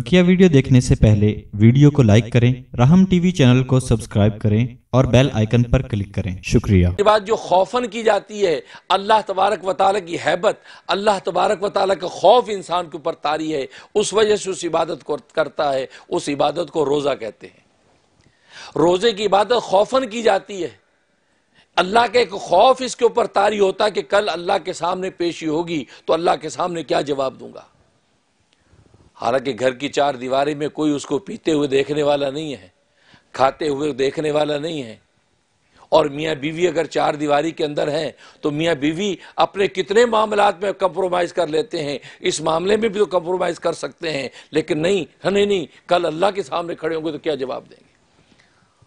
बकिया वीडियो देखने से पहले वीडियो को लाइक करें राहम टीवी चैनल को सब्सक्राइब करें और बेल आइकन पर क्लिक करें शुक्रिया के बाद जो खौफन की जाती है अल्लाह तबारक वाल की हैबत अल्लाह तबारक वाल का खौफ इंसान के ऊपर तारी है उस वजह से उस इबादत को करता है उस इबादत को रोज़ा कहते हैं रोज़े की इबादत खौफन की जाती है अल्लाह का एक खौफ इसके ऊपर तारी होता है कि कल अल्लाह के सामने पेशी होगी तो अल्लाह के सामने क्या जवाब दूंगा हालांकि घर की चार दीवारी में कोई उसको पीते हुए देखने वाला नहीं है खाते हुए देखने वाला नहीं है और मियाँ बीवी अगर चार दीवारी के अंदर हैं तो मियाँ बीवी अपने कितने मामलात में कंप्रोमाइज़ कर लेते हैं इस मामले में भी तो कंप्रोमाइज़ कर सकते हैं लेकिन नहीं नहीं नहीं कल अल्लाह के सामने खड़े होंगे तो क्या जवाब देंगे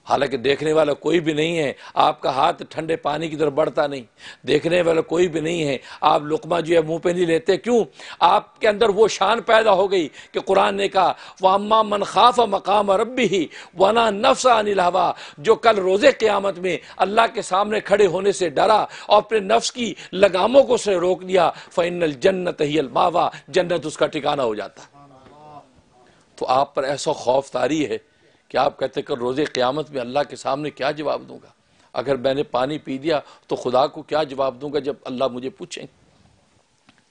हालांकि देखने वाला कोई भी नहीं है आपका हाथ ठंडे पानी की तरफ बढ़ता नहीं देखने वाला कोई भी नहीं है आप लुकमा जो है मुंह पे नहीं लेते क्यों आपके अंदर वो शान पैदा हो गई कि कुरान ने कहा वामा मन खाफ मकाम रबी ही वना नफ्स अनिल हवा जो कल रोजे क़्यामत में अल्लाह के सामने खड़े होने से डरा और अपने नफ्स की लगामों को उसने रोक दिया फ़ैनल जन्नत ही अलमावा जन्नत उसका ठिकाना हो जाता तो आप पर ऐसा खौफ तारी है कि आप कहते कर रोजे क़्यामत में अल्लाह के सामने क्या जवाब दूंगा अगर मैंने पानी पी दिया तो खुदा को क्या जवाब दूंगा जब अल्लाह मुझे पूछें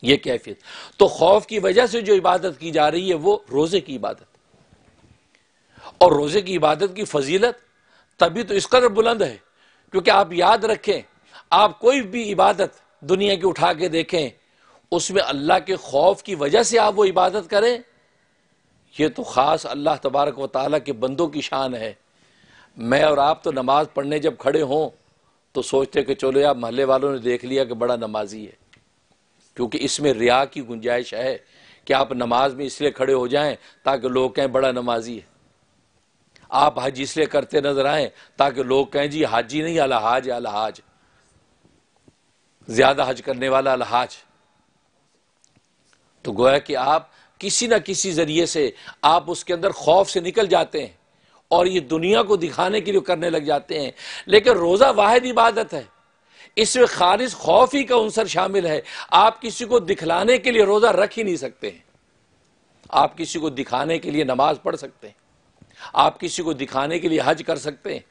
यह कैफियत तो खौफ की वजह से जो इबादत की जा रही है वो रोज़े की इबादत और रोज़े की इबादत की फजीलत तभी तो इस कदर बुलंद है क्योंकि आप याद रखें आप कोई भी इबादत दुनिया की उठा के देखें उसमें अल्लाह के खौफ की वजह से आप वो इबादत करें ये तो ख़ास अल्लाह तबारक व ताली के बंदों की शान है मैं और आप तो नमाज़ पढ़ने जब खड़े हों तो सोचते कि चलो यार महल्ले वालों ने देख लिया कि बड़ा नमाजी है क्योंकि इसमें रिया की गुंजाइश है कि आप नमाज में इसलिए खड़े हो जाएं ताकि लोग कहें बड़ा नमाजी है आप हज इसलिए करते नजर आएं ताकि लोग कहें जी हाजी नहीं अलहाज अलहाज ज़्यादा हज करने वाला अलहाज तो गोया कि आप किसी ना किसी ज़रिए से आप उसके अंदर खौफ से निकल जाते हैं और ये दुनिया को दिखाने के लिए करने लग जाते हैं लेकिन रोज़ा वाहिद इबादत है इसमें खारिज खौफ ही का अंसर शामिल है आप किसी को दिखलाने के लिए रोज़ा रख ही नहीं सकते हैं आप किसी को दिखाने के लिए नमाज पढ़ सकते हैं आप किसी को दिखाने के लिए हज कर सकते हैं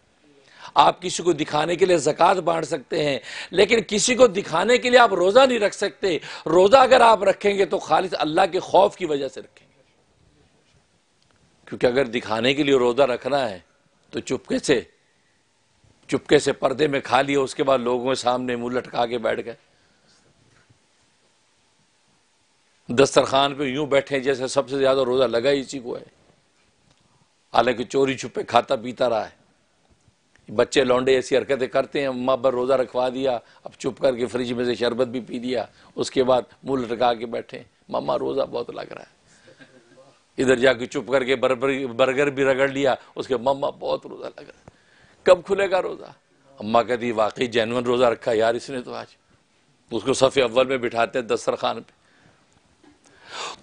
आप किसी को दिखाने के लिए ज़क़़त बांट सकते हैं लेकिन किसी को दिखाने के लिए आप रोज़ा नहीं रख सकते रोज़ा अगर आप रखेंगे तो खालिद अल्लाह के खौफ की वजह से रखेंगे क्योंकि अगर दिखाने के लिए रोज़ा रखना है तो चुपके से चुपके से पर्दे में खा लिया उसके बाद लोगों के सामने मुंह लटका के बैठ गए दस्तरखान पे यूं बैठे जैसे सबसे ज़्यादा रोज़ा लगा इसी को है हालांकि चोरी छुपे खाता पीता रहा है बच्चे लौंडे ऐसी हरकतें करते हैं अम्मा पर रोज़ा रखवा दिया अब चुप करके फ्रिज में से शरबत भी पी दिया उसके बाद मुँह लटका के बैठे मम्मा रोज़ा बहुत लग रहा है इधर जाके चुप करके बर्गर बर्गर भी रगड़ लिया उसके मम्मा बहुत रोज़ा लग रहा है कब खुलेगा रोज़ा अम्मा कहती वाकई जैनवन रोज़ा रखा यार इसने तो आज उसको सफ़े अव्वल में बिठाते हैं दस्तरखान पे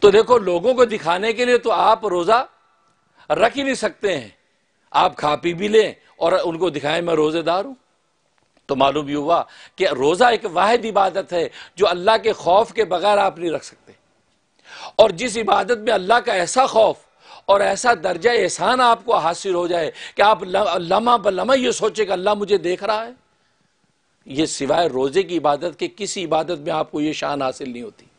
तो देखो लोगों को दिखाने के लिए तो आप रोज़ा रख ही नहीं सकते हैं आप खा पी भी लें और उनको दिखाएं मैं रोज़ेदार हूं तो मालूम ये हुआ कि रोज़ा एक वाद इबादत है जो अल्लाह के खौफ के बगैर आप नहीं रख सकते और जिस इबादत में अल्लाह का ऐसा खौफ और ऐसा दर्जा एहसान आपको हासिल हो जाए कि आप लमा ब यह सोचे कि अल्लाह मुझे देख रहा है यह सिवाय रोज़े की इबादत के किसी इबादत में आपको यह शान हासिल नहीं होती